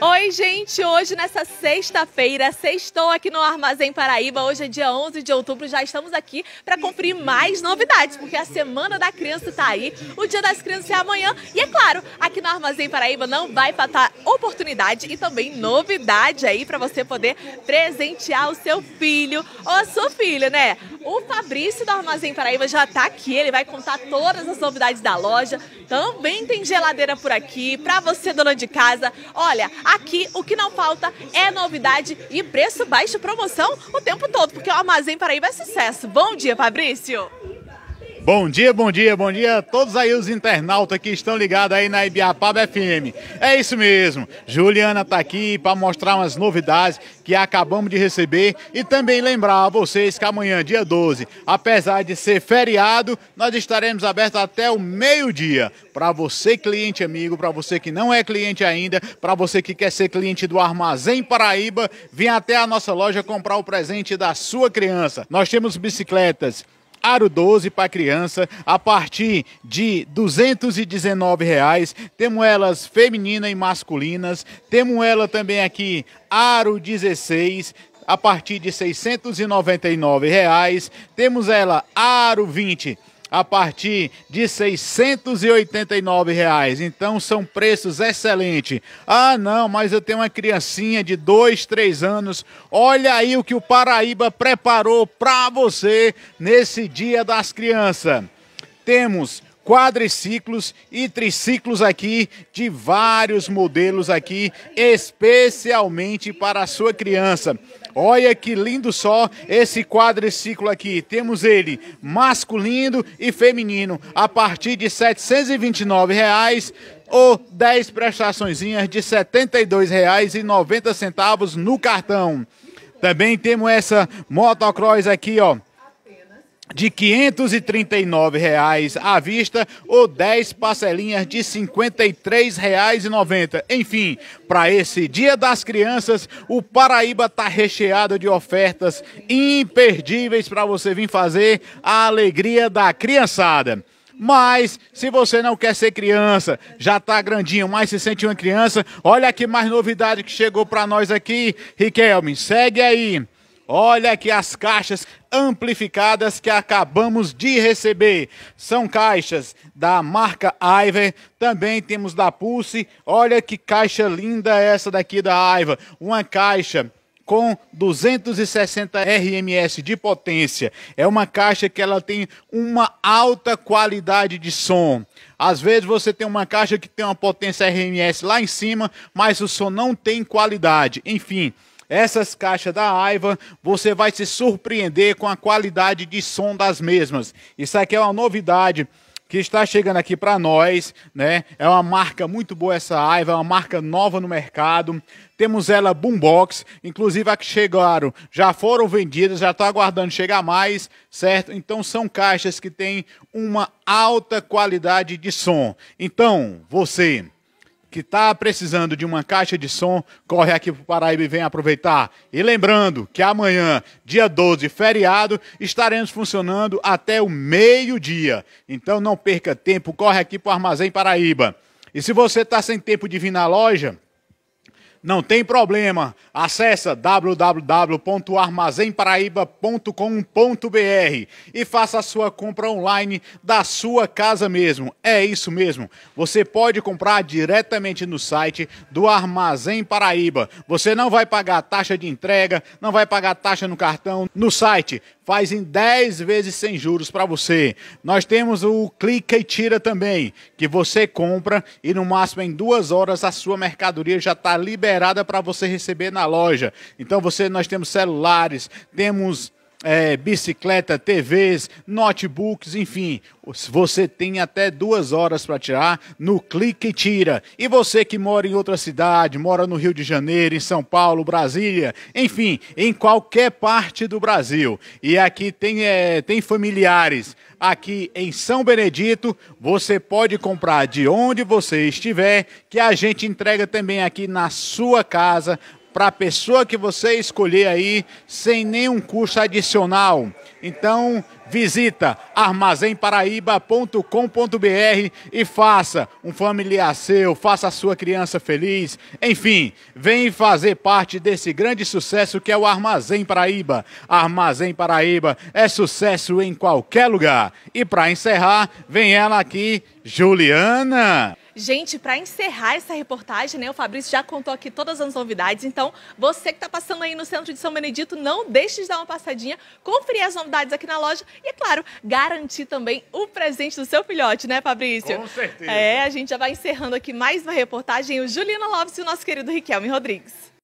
Oi, gente! Hoje, nessa sexta-feira, sextou aqui no Armazém Paraíba. Hoje é dia 11 de outubro. Já estamos aqui para conferir mais novidades, porque a Semana da Criança está aí, o Dia das Crianças é amanhã. E, é claro, aqui no Armazém Paraíba não vai faltar oportunidade e também novidade aí para você poder presentear o seu filho ou a sua filha, né? O Fabrício do Armazém Paraíba já está aqui, ele vai contar todas as novidades da loja. Também tem geladeira por aqui, para você, dona de casa. Olha, aqui o que não falta é novidade e preço baixo promoção o tempo todo, porque o Armazém Paraíba é sucesso. Bom dia, Fabrício! Bom dia, bom dia, bom dia a todos aí os internautas que estão ligados aí na Ibiapaba FM. É isso mesmo, Juliana está aqui para mostrar umas novidades que acabamos de receber e também lembrar a vocês que amanhã, dia 12, apesar de ser feriado, nós estaremos abertos até o meio-dia. Para você, cliente amigo, para você que não é cliente ainda, para você que quer ser cliente do Armazém Paraíba, vem até a nossa loja comprar o presente da sua criança. Nós temos bicicletas Aro 12 para criança a partir de R$ 219. Reais. Temos elas femininas e masculinas. Temos ela também aqui Aro 16 a partir de R$ 699. Reais. Temos ela Aro 20 a partir de R$ 689. Reais. Então são preços excelentes. Ah, não, mas eu tenho uma criancinha de 2, 3 anos. Olha aí o que o Paraíba preparou para você nesse Dia das Crianças. Temos quadriciclos e triciclos aqui de vários modelos aqui, especialmente para a sua criança. Olha que lindo só esse quadriciclo aqui. Temos ele masculino e feminino a partir de R$ 729. Reais, ou 10 prestaçõezinhas de R$ 72,90 no cartão. Também temos essa motocross aqui, ó, de R$ 539,00 à vista ou 10 parcelinhas de R$ 53,90. Enfim, para esse Dia das Crianças, o Paraíba está recheado de ofertas imperdíveis para você vir fazer a alegria da criançada. Mas, se você não quer ser criança, já está grandinho, mas se sente uma criança, olha que mais novidade que chegou para nós aqui. Riquelme, segue aí. Olha aqui as caixas amplificadas que acabamos de receber. São caixas da marca Iver, também temos da Pulse. Olha que caixa linda essa daqui da Iver. Uma caixa com 260 RMS de potência. É uma caixa que ela tem uma alta qualidade de som. Às vezes você tem uma caixa que tem uma potência RMS lá em cima, mas o som não tem qualidade. Enfim, essas caixas da Aiva, você vai se surpreender com a qualidade de som das mesmas. Isso aqui é uma novidade que está chegando aqui para nós, né? É uma marca muito boa essa Aiva, é uma marca nova no mercado. Temos ela boombox, inclusive a que chegaram já foram vendidas, já está aguardando chegar mais, certo? Então são caixas que têm uma alta qualidade de som. Então, você que está precisando de uma caixa de som, corre aqui para o Paraíba e vem aproveitar. E lembrando que amanhã, dia 12, feriado, estaremos funcionando até o meio-dia. Então não perca tempo, corre aqui para o Armazém Paraíba. E se você está sem tempo de vir na loja, não tem problema. Acesse www.armazemparaíba.com.br e faça a sua compra online da sua casa mesmo. É isso mesmo. Você pode comprar diretamente no site do Armazém Paraíba. Você não vai pagar taxa de entrega, não vai pagar taxa no cartão no site faz em 10 vezes sem juros para você. Nós temos o clica e tira também, que você compra e no máximo em duas horas a sua mercadoria já está liberada para você receber na loja. Então você, nós temos celulares, temos é, bicicleta, TVs, notebooks, enfim. Você tem até duas horas para tirar no Clique e Tira. E você que mora em outra cidade, mora no Rio de Janeiro, em São Paulo, Brasília, enfim, em qualquer parte do Brasil. E aqui tem, é, tem familiares aqui em São Benedito. Você pode comprar de onde você estiver, que a gente entrega também aqui na sua casa para a pessoa que você escolher aí, sem nenhum custo adicional. Então, visita armazémparaíba.com.br e faça um familiar seu, faça a sua criança feliz. Enfim, vem fazer parte desse grande sucesso que é o Armazém Paraíba. Armazém Paraíba é sucesso em qualquer lugar. E para encerrar, vem ela aqui, Juliana. Gente, para encerrar essa reportagem, né, o Fabrício já contou aqui todas as novidades. Então, você que está passando aí no centro de São Benedito, não deixe de dar uma passadinha, conferir as novidades aqui na loja e, é claro, garantir também o presente do seu filhote, né, Fabrício? Com certeza. É, a gente já vai encerrando aqui mais uma reportagem. O Juliana Lopes e o nosso querido Riquelme Rodrigues.